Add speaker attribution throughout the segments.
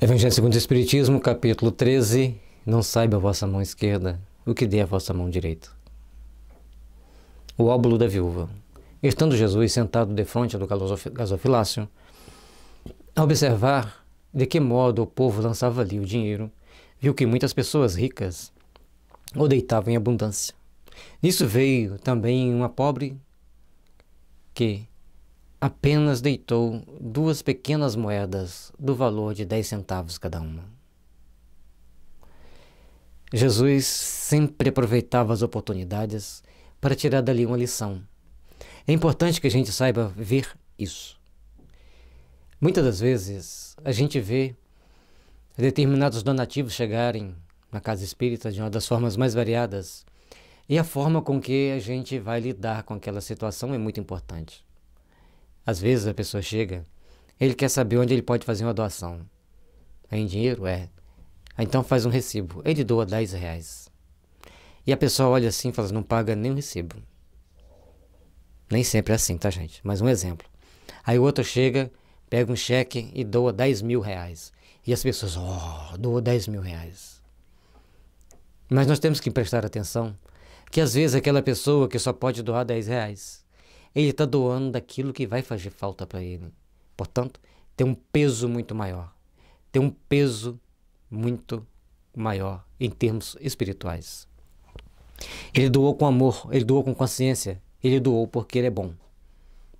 Speaker 1: Evangelho segundo o Espiritismo, capítulo 13. Não saiba a vossa mão esquerda o que dê a vossa mão direita. O óbulo da viúva. Estando Jesus sentado defronte do gasofilácio, a observar de que modo o povo lançava ali o dinheiro, viu que muitas pessoas ricas o deitavam em abundância. Nisso veio também uma pobre que, apenas deitou duas pequenas moedas do valor de dez centavos cada uma. Jesus sempre aproveitava as oportunidades para tirar dali uma lição. É importante que a gente saiba ver isso. Muitas das vezes a gente vê determinados donativos chegarem na casa espírita de uma das formas mais variadas e a forma com que a gente vai lidar com aquela situação é muito importante. Às vezes a pessoa chega, ele quer saber onde ele pode fazer uma doação. É em dinheiro? É. Ah, então faz um recibo. Ele doa 10 reais. E a pessoa olha assim e fala, não paga nem o recibo. Nem sempre é assim, tá gente? Mas um exemplo. Aí o outro chega, pega um cheque e doa 10 mil reais. E as pessoas, oh, doou 10 mil reais. Mas nós temos que prestar atenção que às vezes aquela pessoa que só pode doar 10 reais ele está doando daquilo que vai fazer falta para ele. Portanto, tem um peso muito maior. Tem um peso muito maior em termos espirituais. Ele doou com amor, ele doou com consciência, ele doou porque ele é bom,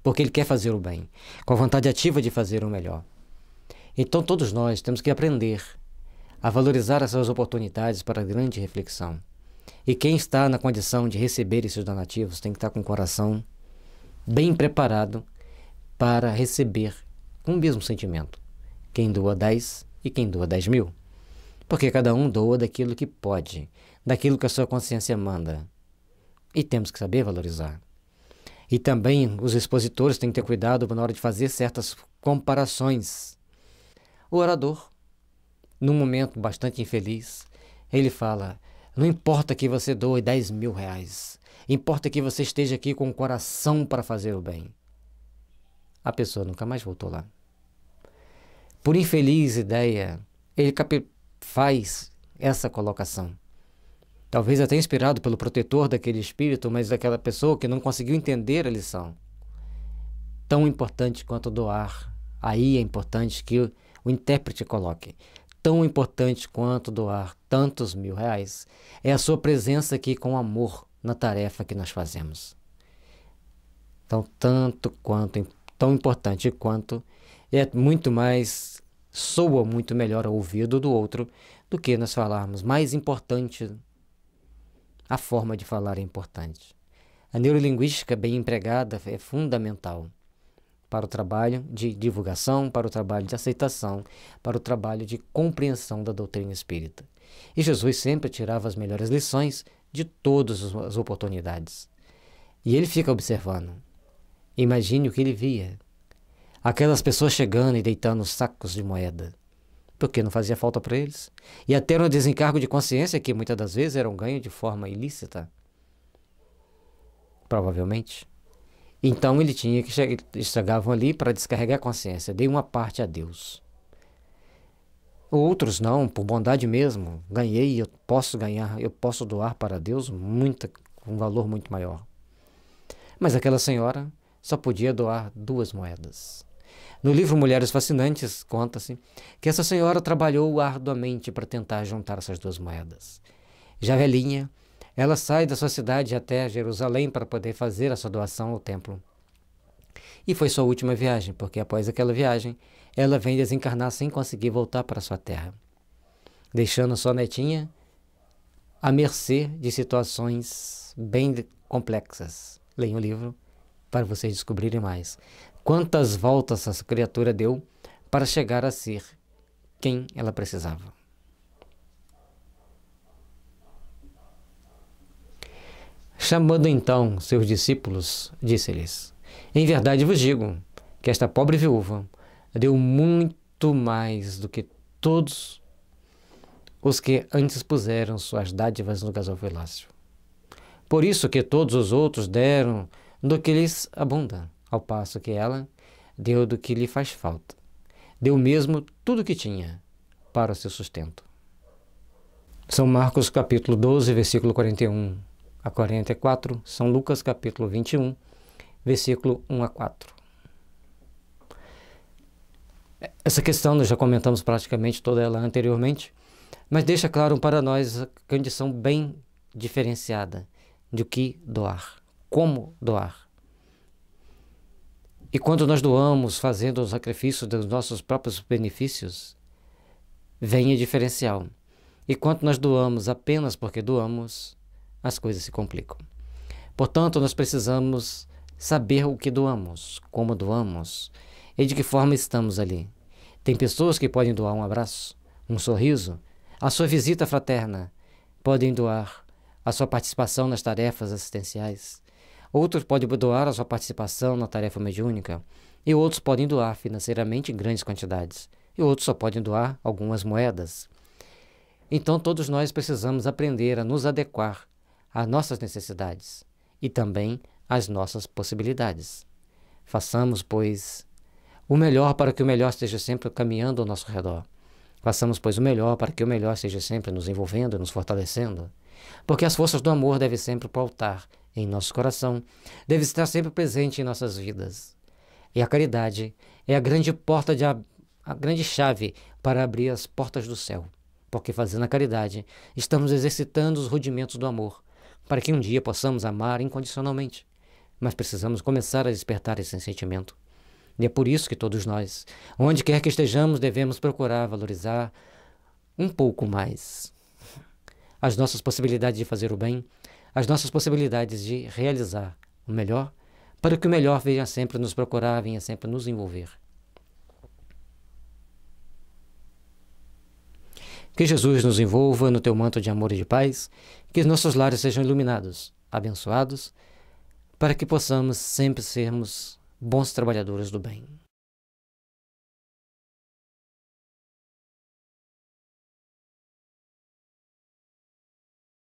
Speaker 1: porque ele quer fazer o bem, com a vontade ativa de fazer o melhor. Então todos nós temos que aprender a valorizar essas oportunidades para grande reflexão. E quem está na condição de receber esses donativos tem que estar com o coração bem preparado para receber com o mesmo sentimento quem doa 10 e quem doa 10 mil. Porque cada um doa daquilo que pode, daquilo que a sua consciência manda. E temos que saber valorizar. E também os expositores têm que ter cuidado na hora de fazer certas comparações. O orador, num momento bastante infeliz, ele fala: não importa que você doe 10 mil reais. Importa que você esteja aqui com o coração para fazer o bem. A pessoa nunca mais voltou lá. Por infeliz ideia, ele faz essa colocação. Talvez até inspirado pelo protetor daquele espírito, mas daquela pessoa que não conseguiu entender a lição. Tão importante quanto doar. Aí é importante que o intérprete coloque tão importante quanto doar tantos mil reais é a sua presença aqui com amor na tarefa que nós fazemos. Então, tanto quanto, tão importante quanto, é muito mais, soa muito melhor ao ouvido do outro do que nós falarmos. Mais importante, a forma de falar é importante. A neurolinguística bem empregada é fundamental para o trabalho de divulgação, para o trabalho de aceitação, para o trabalho de compreensão da doutrina espírita. E Jesus sempre tirava as melhores lições de todas as oportunidades. E ele fica observando. Imagine o que ele via. Aquelas pessoas chegando e deitando sacos de moeda, porque não fazia falta para eles. E até um desencargo de consciência que muitas das vezes eram ganho de forma ilícita. Provavelmente. Então ele tinha que chegar, eles chegavam ali para descarregar a consciência, dei uma parte a Deus. Outros não, por bondade mesmo, ganhei, eu posso ganhar, eu posso doar para Deus muita, um valor muito maior. Mas aquela senhora só podia doar duas moedas. No livro Mulheres Fascinantes, conta-se que essa senhora trabalhou arduamente para tentar juntar essas duas moedas. Já velhinha, ela sai da sua cidade até Jerusalém para poder fazer a sua doação ao templo. E foi sua última viagem, porque após aquela viagem, ela vem desencarnar sem conseguir voltar para sua terra, deixando sua netinha à mercê de situações bem complexas. Leiam o livro para vocês descobrirem mais. Quantas voltas essa criatura deu para chegar a ser quem ela precisava. Chamando então seus discípulos, disse-lhes: Em verdade vos digo que esta pobre viúva deu muito mais do que todos os que antes puseram suas dádivas no gasofilácio. Por isso que todos os outros deram do que lhes abunda, ao passo que ela deu do que lhe faz falta. Deu mesmo tudo o que tinha para o seu sustento. São Marcos capítulo 12, versículo 41 a 44, São Lucas capítulo 21, versículo 1 a 4. Essa questão nós já comentamos praticamente toda ela anteriormente, mas deixa claro para nós a condição bem diferenciada de o que doar, como doar. E quando nós doamos fazendo o sacrifício dos nossos próprios benefícios, vem a diferencial. E quando nós doamos apenas porque doamos, as coisas se complicam. Portanto, nós precisamos saber o que doamos, como doamos e de que forma estamos ali. Tem pessoas que podem doar um abraço, um sorriso, a sua visita fraterna, podem doar a sua participação nas tarefas assistenciais. Outros podem doar a sua participação na tarefa mediúnica, e outros podem doar financeiramente em grandes quantidades, e outros só podem doar algumas moedas. Então, todos nós precisamos aprender a nos adequar as nossas necessidades e também as nossas possibilidades. Façamos, pois, o melhor para que o melhor esteja sempre caminhando ao nosso redor. Façamos, pois, o melhor para que o melhor esteja sempre nos envolvendo, e nos fortalecendo. Porque as forças do amor devem sempre pautar em nosso coração, deve estar sempre presente em nossas vidas. E a caridade é a grande porta de a grande chave para abrir as portas do céu. Porque fazendo a caridade, estamos exercitando os rudimentos do amor, para que um dia possamos amar incondicionalmente. Mas precisamos começar a despertar esse sentimento. E é por isso que todos nós, onde quer que estejamos, devemos procurar valorizar um pouco mais as nossas possibilidades de fazer o bem, as nossas possibilidades de realizar o melhor, para que o melhor venha sempre nos procurar, venha sempre nos envolver. Que Jesus nos envolva no teu manto de amor e de paz, que os nossos lares sejam iluminados, abençoados, para que possamos sempre sermos bons trabalhadores do bem.